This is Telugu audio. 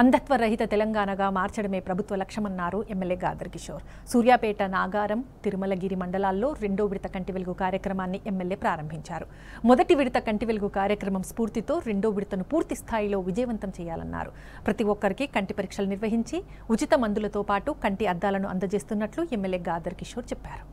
అంధత్వరహిత తెలంగాణగా మార్చడమే ప్రభుత్వ లక్ష్యమన్నారు ఎమ్మెల్యే గాదర్ కిషోర్ సూర్యాపేట నాగారం తిరుమలగిరి మండలాల్లో రెండో విడత కంటి వెలుగు కార్యక్రమాన్ని ఎమ్మెల్యే ప్రారంభించారు మొదటి విడత కంటి వెలుగు కార్యక్రమం స్ఫూర్తితో రెండో విడతను పూర్తి స్థాయిలో విజయవంతం చేయాలన్నారు ప్రతి ఒక్కరికి కంటి పరీక్షలు నిర్వహించి ఉచిత మందులతో పాటు కంటి అద్దాలను అందజేస్తున్నట్లు ఎమ్మెల్యే గాదర్ కిషోర్ చెప్పారు